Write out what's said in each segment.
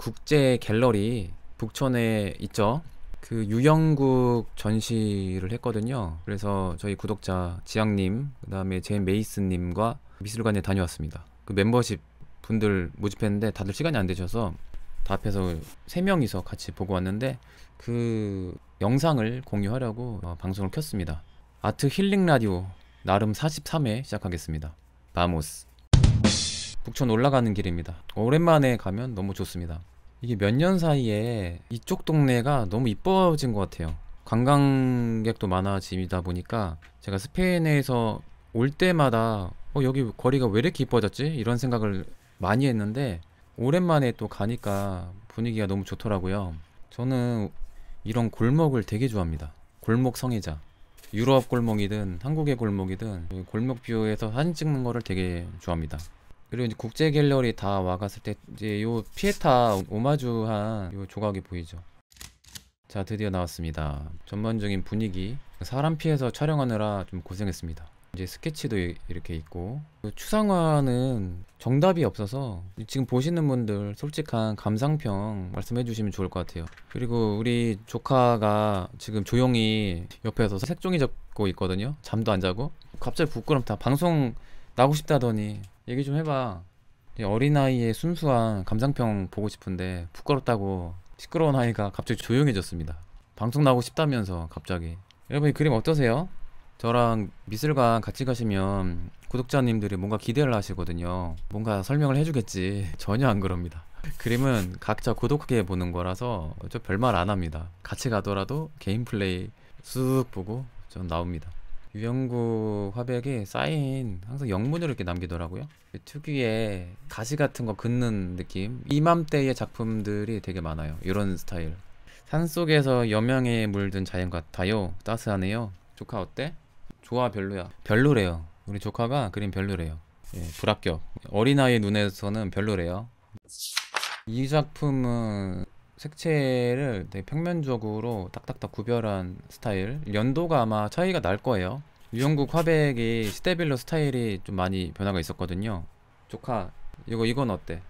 국제 갤러리 북촌에 있죠. 그 유영국 전시를 했거든요. 그래서 저희 구독자 지향님, 그다음에 제 메이스님과 미술관에 다녀왔습니다. 그 멤버십 분들 모집했는데 다들 시간이 안 되셔서 다 앞에서 세 명이서 같이 보고 왔는데 그 영상을 공유하려고 어, 방송을 켰습니다. 아트 힐링 라디오 나름 43회 시작하겠습니다. 바모스. 북촌 올라가는 길입니다 오랜만에 가면 너무 좋습니다 이게 몇 년 사이에 이쪽 동네가 너무 이뻐진 것 같아요 관광객도 많아지다 보니까 제가 스페인에서 올 때마다 어, 여기 거리가 왜 이렇게 이뻐졌지? 이런 생각을 많이 했는데 오랜만에 또 가니까 분위기가 너무 좋더라고요 저는 이런 골목을 되게 좋아합니다 골목 성애자 유럽 골목이든 한국의 골목이든 골목 뷰에서 사진 찍는 거를 되게 좋아합니다 그리고 이제 국제 갤러리 다 와갔을 때 이제 요 피에타 오마주한 요 조각이 보이죠 자 드디어 나왔습니다 전반적인 분위기 사람 피해서 촬영하느라 좀 고생했습니다 이제 스케치도 이렇게 있고 그 추상화는 정답이 없어서 지금 보시는 분들 솔직한 감상평 말씀해 주시면 좋을 것 같아요 그리고 우리 조카가 지금 조용히 옆에서 색종이 잡고 있거든요 잠도 안 자고 갑자기 부끄럽다 방송 나고 싶다더니 얘기 좀 해봐. 어린아이의 순수한 감상평 보고 싶은데 부끄럽다고 시끄러운 아이가 갑자기 조용해졌습니다. 방송 나오고 싶다면서 갑자기. 여러분 이 그림 어떠세요? 저랑 미술관 같이 가시면 구독자님들이 뭔가 기대를 하시거든요. 뭔가 설명을 해주겠지. 전혀 안 그럽니다. 그림은 각자 구독하게 보는 거라서 저 별말 안 합니다. 같이 가더라도 개인 플레이 쑥 보고 전 나옵니다. 유영구 화백이 사인 항상 영문으로 이렇게 남기더라고요 그 특유의 가시 같은 거 긋는 느낌 이맘때의 작품들이 되게 많아요 이런 스타일 산속에서 여명에 물든 자연 같아요 따스하네요 조카 어때? 좋아 별로야 별로래요 우리 조카가 그림 별로래요 예, 불합격 어린아이 눈에서는 별로래요 이 작품은 색채를 되게 평면적으로 딱딱딱 구별한 스타일 연도가 아마 차이가 날 거예요 유영국 화백이 시대별로 스타일이 좀 많이 변화가 있었거든요 조카 이거 이건 어때?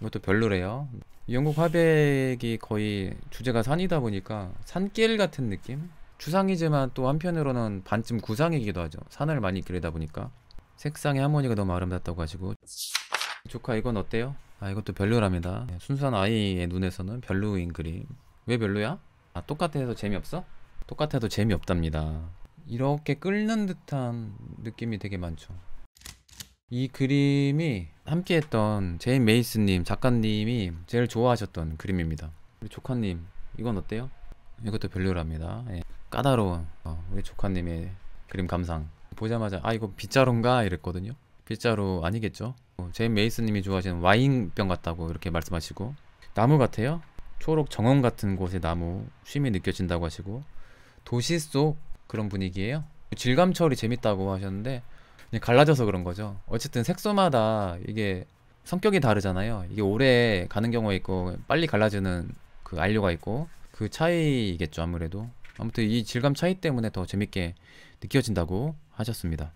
이것도 별로래요 유영국 화백이 거의 주제가 산이다 보니까 산길 같은 느낌? 주상이지만또 한편으로는 반쯤 구상이기도 하죠 산을 많이 그리다 보니까 색상의 하모니가 너무 아름답다고 하시고 조카 이건 어때요? 아 이것도 별로랍니다 예, 순수한 아이의 눈에서는 별로인 그림 왜 별로야? 아 똑같아 서 재미없어? 똑같아도 재미없답니다 이렇게 끓는 듯한 느낌이 되게 많죠 이 그림이 함께 했던 제인 메이스님 작가님이 제일 좋아하셨던 그림입니다 우리 조카님 이건 어때요? 이것도 별로랍니다 예. 까다로운 어, 우리 조카님의 그림 감상 보자마자 아 이거 빗자루인가 이랬거든요 빗자루 아니겠죠? 어, 제임 메이스님이 좋아하시는 와인병 같다고 이렇게 말씀하시고 나무 같아요? 초록 정원 같은 곳의 나무 쉼이 느껴진다고 하시고 도시 속 그런 분위기예요 질감 처리 재밌다고 하셨는데 갈라져서 그런 거죠 어쨌든 색소마다 이게 성격이 다르잖아요 이게 오래 가는 경우가 있고 빨리 갈라지는 그 안료가 있고 그 차이겠죠 아무래도 아무튼 이 질감 차이 때문에 더 재밌게 느껴진다고 하셨습니다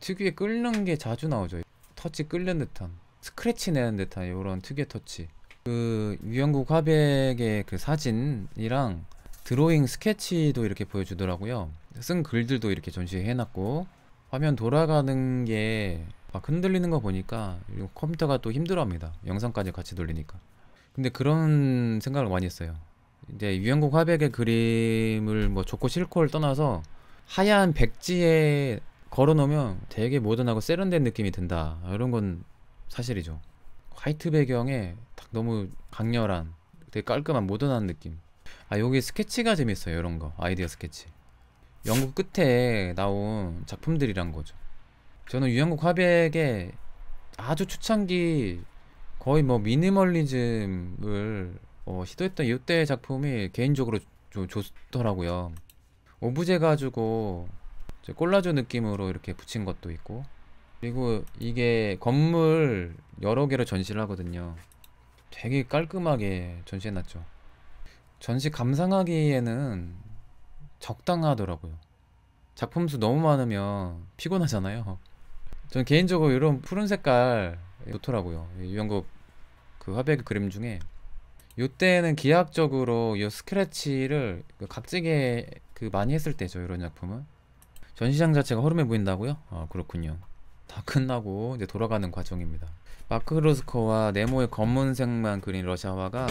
특유의 끓는 게 자주 나오죠 터치 끌는 듯한 스크래치 내는 듯한 이런 특유의 터치 그 유영국 화백의 그 사진이랑 드로잉 스케치도 이렇게 보여주더라고요 쓴 글들도 이렇게 전시해놨고 화면 돌아가는 게 막 흔들리는 거 보니까 컴퓨터가 또 힘들어합니다 영상까지 같이 돌리니까 근데 그런 생각을 많이 했어요 이제 유영국 화백의 그림을 뭐 좋고 싫고를 떠나서 하얀 백지에 걸어놓으면 되게 모던하고 세련된 느낌이 든다 이런 건 사실이죠 화이트 배경에 딱 너무 강렬한 되게 깔끔한 모던한 느낌 아 여기 스케치가 재밌어요 이런 거 아이디어 스케치 영국 끝에 나온 작품들이란 거죠 저는 유영국 화백의 아주 초창기 거의 뭐 미니멀리즘을 어, 시도했던 이때 작품이 개인적으로 조, 좋더라고요 오브제 가지고 꼴라주 느낌으로 이렇게 붙인 것도 있고 그리고 이게 건물 여러 개로 전시를 하거든요 되게 깔끔하게 전시해놨죠 전시 감상하기에는 적당하더라고요 작품 수 너무 많으면 피곤하잖아요 전 개인적으로 이런 푸른 색깔 좋더라고요 유영국 그 화백 그림 중에 요때는 기하학적으로 이 스크래치를 그 각지게 그 많이 했을 때죠 이런 작품은 전시장 자체가 허름해 보인다고요? 아 그렇군요 다 끝나고 이제 돌아가는 과정입니다 마크로스커와 네모의 검은색만 그린 러시아화가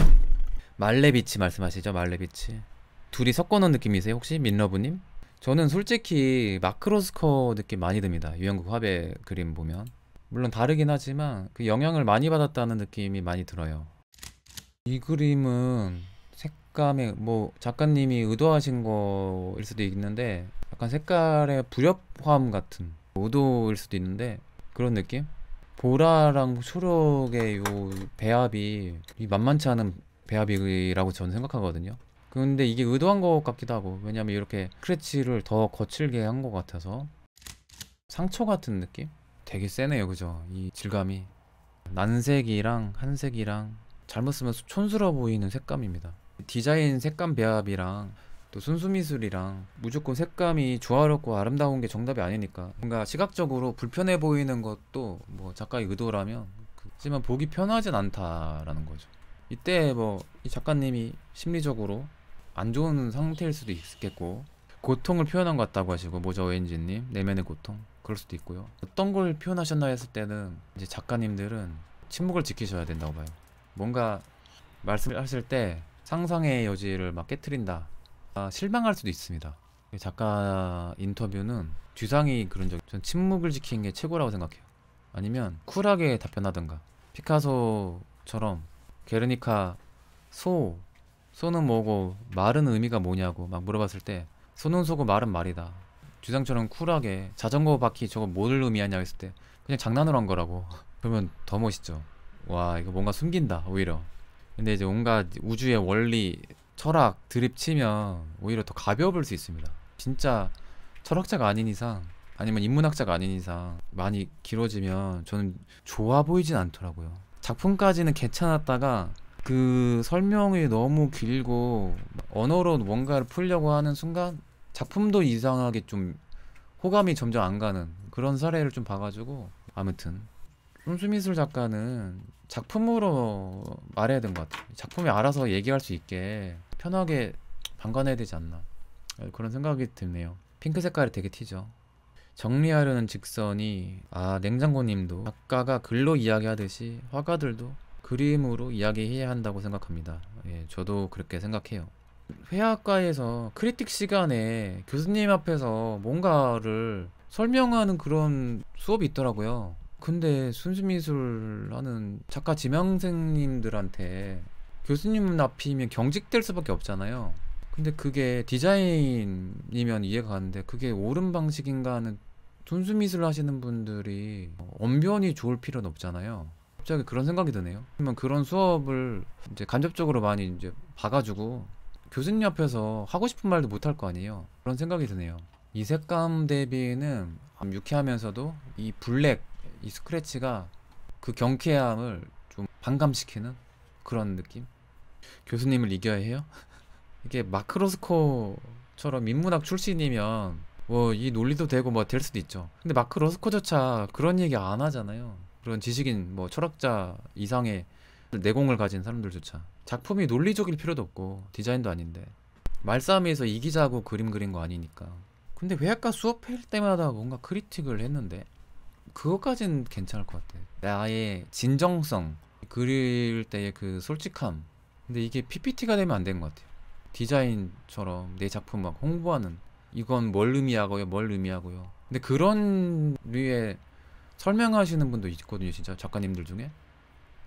말레비치 말씀하시죠 말레비치 둘이 섞어놓은 느낌이세요 혹시 민러브님? 저는 솔직히 마크로스커 느낌 많이 듭니다 유영국 화배 그림 보면 물론 다르긴 하지만 그 영향을 많이 받았다는 느낌이 많이 들어요 이 그림은 색감에 뭐 작가님이 의도하신 거일 수도 있는데 약간 색깔의 불협화음 같은 오도일 수도 있는데 그런 느낌? 보라랑 초록의 요 배합이 만만치 않은 배합이라고 저는 생각하거든요 근데 이게 의도한 것 같기도 하고 왜냐면 이렇게 크래치를더 거칠게 한 것 같아서 상처 같은 느낌? 되게 세네요 그죠 이 질감이 난색이랑 한색이랑 잘못 쓰면 촌스러워 보이는 색감입니다 디자인 색감 배합이랑 또 순수미술이랑 무조건 색감이 조화롭고 아름다운 게 정답이 아니니까 뭔가 시각적으로 불편해 보이는 것도 뭐 작가의 의도라면 그 하지만 보기 편하진 않다라는 거죠 이때 뭐이 작가님이 심리적으로 안 좋은 상태일 수도 있겠고 고통을 표현한 것 같다고 하시고 모자 오렌지님 내면의 고통 그럴 수도 있고요 어떤 걸 표현하셨나 했을 때는 이제 작가님들은 침묵을 지키셔야 된다고 봐요 뭔가 말씀하실 을때 상상의 여지를 막 깨트린다 아, 실망할 수도 있습니다 작가 인터뷰는 뒤상이 그런 적, 전 침묵을 지키는 게 최고라고 생각해요 아니면 쿨하게 답변하든가 피카소처럼 게르니카 소 소는 뭐고 말은 의미가 뭐냐고 막 물어봤을 때 소는 소고 말은 말이다 주상처럼 쿨하게 자전거 바퀴 저거 뭘 의미하냐 고 했을 때 그냥 장난으로 한 거라고 그러면 더 멋있죠 와 이거 뭔가 숨긴다 오히려 근데 이제 온갖 우주의 원리 철학 드립 치면 오히려 더 가벼워 볼 수 있습니다. 진짜 철학자가 아닌 이상 아니면 인문학자가 아닌 이상 많이 길어지면 저는 좋아 보이진 않더라고요. 작품까지는 괜찮았다가 그 설명이 너무 길고 언어로 뭔가를 풀려고 하는 순간 작품도 이상하게 좀 호감이 점점 안 가는 그런 사례를 좀 봐가지고 아무튼 손수미술 작가는 작품으로 말해야 되는 것 같아요. 작품이 알아서 얘기할 수 있게 편하게 방관해야 되지 않나 그런 생각이 드네요. 핑크 색깔이 되게 튀죠. 정리하려는 직선이 아 냉장고님도 작가가 글로 이야기하듯이 화가들도 그림으로 이야기해야 한다고 생각합니다. 예, 저도 그렇게 생각해요. 회화학과에서 크리틱 시간에 교수님 앞에서 뭔가를 설명하는 그런 수업이 있더라고요. 근데 순수미술 하는 작가 지명생님들한테 교수님 앞이면 경직될 수밖에 없잖아요. 근데 그게 디자인이면 이해가 가는데 그게 옳은 방식인가 하는 순수미술 하시는 분들이 엄변이 좋을 필요는 없잖아요. 갑자기 그런 생각이 드네요. 그러면 그런 수업을 이제 간접적으로 많이 이제 봐가지고 교수님 앞에서 하고 싶은 말도 못 할 거 아니에요. 그런 생각이 드네요. 이 색감 대비는 유쾌하면서도 이 블랙 이 스크래치가 그 경쾌함을 좀 반감시키는 그런 느낌? 교수님을 이겨야 해요? 이게 마크로스코처럼 인문학 출신이면 뭐 이 논리도 되고 뭐 될 수도 있죠. 근데 마크로스코조차 그런 얘기 안 하잖아요. 그런 지식인 뭐 철학자 이상의 내공을 가진 사람들조차 작품이 논리적일 필요도 없고 디자인도 아닌데 말싸움에서 이기자고 그림 그린 거 아니니까 근데 회화과 수업할 때마다 뭔가 크리틱을 했는데 그것까진 괜찮을 것 같아. 나의 진정성, 그릴 때의 그 솔직함. 근데 이게 PPT가 되면 안 되는 것 같아요. 디자인처럼 내 작품 막 홍보하는 이건 뭘 의미하고요, 뭘 의미하고요. 근데 그런 류의 설명하시는 분도 있거든요, 진짜 작가님들 중에.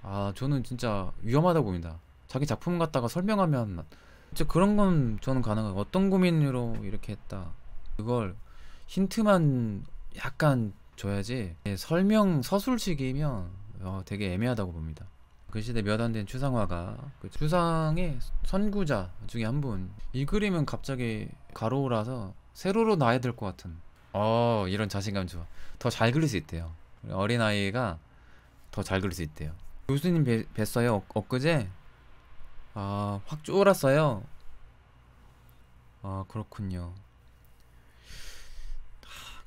아, 저는 진짜 위험하다 보인다. 자기 작품 갖다가 설명하면 진짜 그런 건 저는 가능한 어떤 고민으로 이렇게 했다. 그걸 힌트만 약간 줘야지 예, 설명 서술식이면 어, 되게 애매하다고 봅니다. 그 시대 몇 안 된 추상화가 그 추상의 선구자 중에 한분이 그림은 갑자기 가로라서 세로로 나야 될 것 같은 어 이런 자신감 좋아 더 잘 그릴 수 있대요 어린아이가 더 잘 그릴 수 있대요 교수님 뵀, 뵀어요 어, 엊그제 아확 쫄았어요 아 그렇군요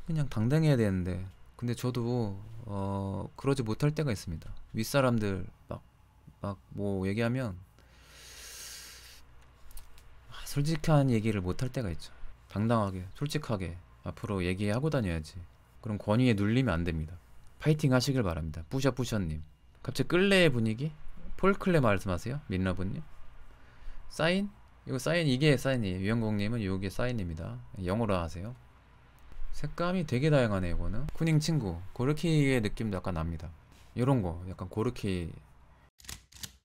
그냥 당당해야 되는데 근데 저도 어 그러지 못할 때가 있습니다. 윗사람들 막 막 뭐 얘기하면 아, 솔직한 얘기를 못할 때가 있죠. 당당하게 솔직하게 앞으로 얘기하고 다녀야지. 그럼 권위에 눌리면 안 됩니다. 파이팅 하시길 바랍니다. 뿌셔뿌셔님. 갑자기 끌레의 분위기? 폴클레 말씀하세요? 민라분님? 사인? 이거 사인 이게 사인이에요. 유영공님은 이게 사인입니다. 영어로 하세요. 색감이 되게 다양하네 이거는 쿠닝 친구 고르키의 느낌도 약간 납니다 이런거 약간 고르키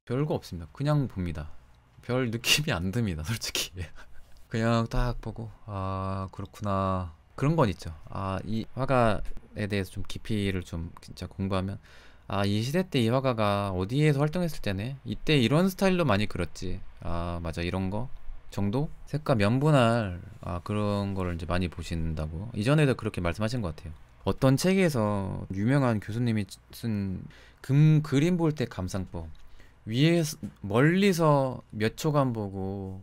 별거 없습니다 그냥 봅니다 별 느낌이 안 듭니다 솔직히 그냥 딱 보고 아 그렇구나 그런 건 있죠 아 이 화가에 대해서 좀 깊이를 좀 진짜 공부하면 아 이 시대 때 이 화가가 어디에서 활동했을 때네 이때 이런 스타일로 많이 그렸지 아 맞아 이런 거 정도? 색감 면분할 아, 그런 거를 이제 많이 보신다고 이전에도 그렇게 말씀하신 것 같아요. 어떤 책에서 유명한 교수님이 쓴 금, 그림 볼 때 감상법 위에 서 멀리서 몇 초간 보고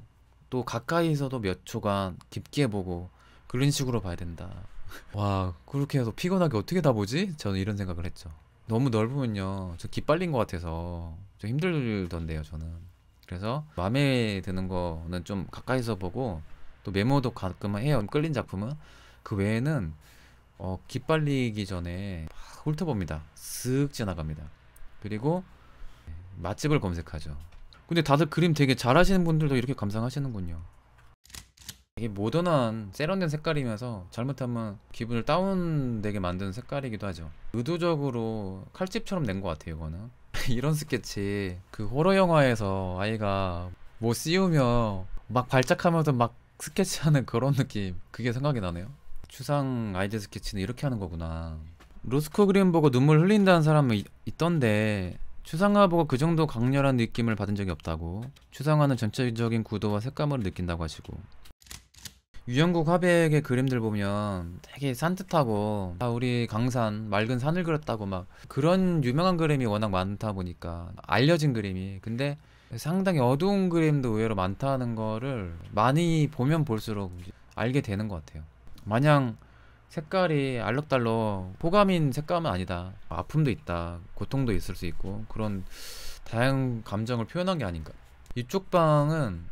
또 가까이서도 몇 초간 깊게 보고 그런 식으로 봐야 된다. 와 그렇게 해서 피곤하게 어떻게 다 보지? 저는 이런 생각을 했죠. 너무 넓으면요 저 기빨린 것 같아서 좀 힘들던데요 저는. 그래서 마음에 드는 거는 좀 가까이서 보고 또 메모도 가끔 해요. 끌린 작품은 그 외에는 어, 기빨리기 전에 막 훑어봅니다. 쓱 지나갑니다. 그리고 맛집을 검색하죠. 근데 다들 그림 되게 잘하시는 분들도 이렇게 감상하시는군요. 이게 모던한 세련된 색깔이면서 잘못하면 기분을 다운되게 만드는 색깔이기도 하죠. 의도적으로 칼집처럼 낸 것 같아요, 이거는. 이런 스케치 그 호러 영화에서 아이가 뭐 씌우며 막 발작하면서 막 스케치하는 그런 느낌 그게 생각이 나네요 추상 아이디 어 스케치는 이렇게 하는 거구나 로스코 그림 보고 눈물 흘린다는 사람은 있던데 추상화 보고 그 정도 강렬한 느낌을 받은 적이 없다고 추상화는 전체적인 구도와 색감을 느낀다고 하시고 유영국 화백의 그림들 보면 되게 산뜻하고 아 우리 강산 맑은 산을 그렸다고 막 그런 유명한 그림이 워낙 많다 보니까 알려진 그림이 근데 상당히 어두운 그림도 의외로 많다는 거를 많이 보면 볼수록 알게 되는 것 같아요 마냥 색깔이 알록달록 호감인 색감은 아니다 아픔도 있다 고통도 있을 수 있고 그런 다양한 감정을 표현한 게 아닌가 이쪽 방은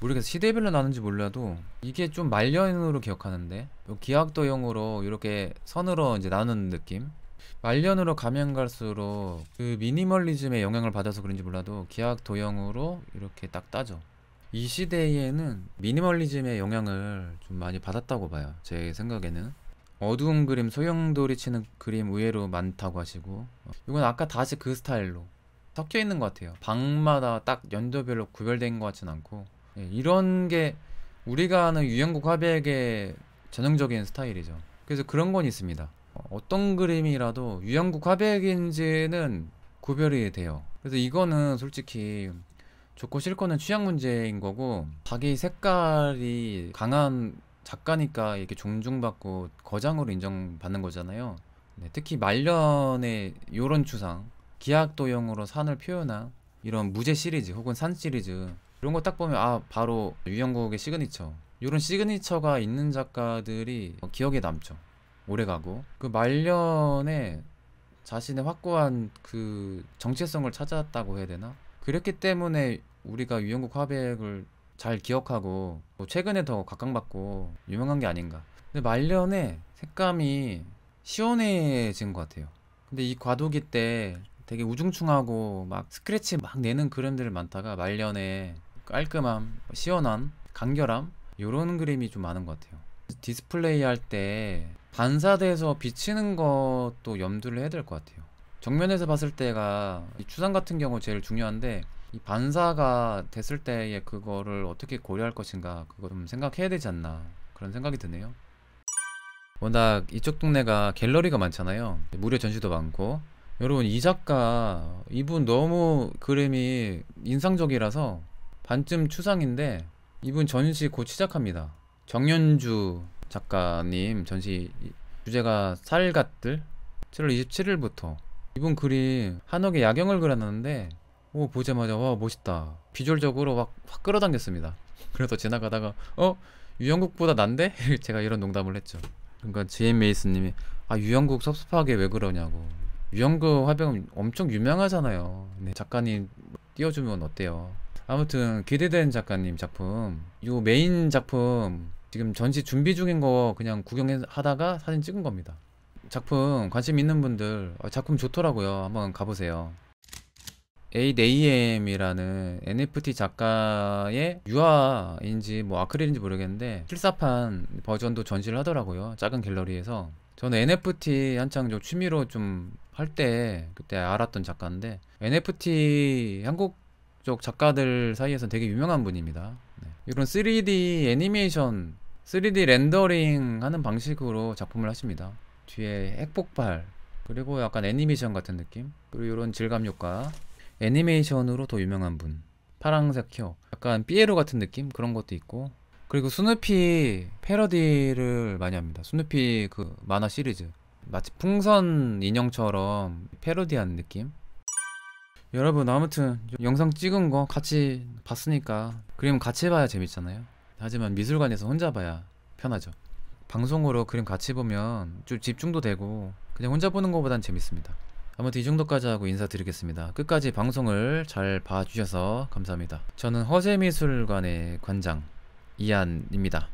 모르겠어 시대별로 나는지 몰라도 이게 좀 말년으로 기억하는데 뭐 기하학도형으로 이렇게 선으로 이제 나누는 느낌 말년으로 가면 갈수록 그 미니멀리즘의 영향을 받아서 그런지 몰라도 기하학도형으로 이렇게 딱 따져 이 시대에는 미니멀리즘의 영향을 좀 많이 받았다고 봐요 제 생각에는 어두운 그림 소형돌이 치는 그림 의외로 많다고 하시고 이건 아까 다시 그 스타일로 섞여 있는 것 같아요 방마다 딱 연도별로 구별된 것 같진 않고 예, 이런 게 우리가 아는 유영국 화백의 전형적인 스타일이죠. 그래서 그런 건 있습니다. 어, 어떤 그림이라도 유영국 화백인지는 구별이 돼요. 그래서 이거는 솔직히 좋고 싫고는 취향 문제인 거고 자기 색깔이 강한 작가니까 이렇게 존중받고 거장으로 인정받는 거잖아요. 네, 특히 말년의 요런 추상, 기악도형으로 산을 표현한 이런 무제 시리즈 혹은 산 시리즈 이런 거 딱 보면 아 바로 유영국의 시그니처 이런 시그니처가 있는 작가들이 어, 기억에 남죠 오래가고 그 말년에 자신의 확고한 그 정체성을 찾았다고 해야 되나 그랬기 때문에 우리가 유영국 화백을 잘 기억하고 뭐 최근에 더 각광받고 유명한 게 아닌가 근데 말년에 색감이 시원해진 것 같아요 근데 이 과도기 때 되게 우중충하고 막 스크래치 막 내는 그림들 많다가 말년에 깔끔함, 뭐 시원함, 간결함 이런 그림이 좀 많은 것 같아요 디스플레이 할 때 반사돼서 비치는 것도 염두를 해야 될 것 같아요 정면에서 봤을 때가 추상 같은 경우 제일 중요한데 이 반사가 됐을 때의 그거를 어떻게 고려할 것인가 그거 좀 생각해야 되지 않나 그런 생각이 드네요 워낙 이쪽 동네가 갤러리가 많잖아요 무료 전시도 많고 여러분 이 작가 이분 너무 그림이 인상적이라서 반쯤 추상인데 이분 전시 곧 시작합니다. 정연주 작가님 전시 주제가 살갗들 7월 27일부터 이분 글이 한옥의 야경을 그렸는데 오 보자마자 와 멋있다 비주얼적으로 막 확 끌어당겼습니다 그래서 지나가다가 어? 유영국보다 난데? 제가 이런 농담을 했죠 그러니까 지엠 메이스님이 아 유영국 섭섭하게 왜 그러냐고 유영국 화병 엄청 유명하잖아요 네, 작가님 띄워주면 어때요 아무튼 기대된 작가님 작품 요 메인 작품 지금 전시 준비 중인 거 그냥 구경하다가 사진 찍은 겁니다 작품 관심 있는 분들 어, 작품 좋더라고요 한번 가보세요 A4AM이라는 NFT 작가의 유화인지 뭐 아크릴인지 모르겠는데 필사판 버전도 전시를 하더라고요 작은 갤러리에서 저는 NFT 한창 좀 취미로 좀 할 때 그때 알았던 작가인데 NFT 한국 쪽 작가들 사이에서 되게 유명한 분입니다. 네. 이런 3D 애니메이션, 3D 렌더링 하는 방식으로 작품을 하십니다. 뒤에 핵폭발, 그리고 약간 애니메이션 같은 느낌? 그리고 이런 질감 효과. 애니메이션으로 더 유명한 분. 파랑색 혀. 약간 삐에로 같은 느낌? 그런 것도 있고. 그리고 스누피 패러디를 많이 합니다. 스누피 그 만화 시리즈. 마치 풍선 인형처럼 패러디한 느낌? 여러분 아무튼 영상 찍은 거 같이 봤으니까 그림 같이 봐야 재밌잖아요 하지만 미술관에서 혼자 봐야 편하죠 방송으로 그림 같이 보면 좀 집중도 되고 그냥 혼자 보는 것보단 재밌습니다 아무튼 이 정도까지 하고 인사드리겠습니다 끝까지 방송을 잘 봐주셔서 감사합니다 저는 허재미술관의 관장 이안입니다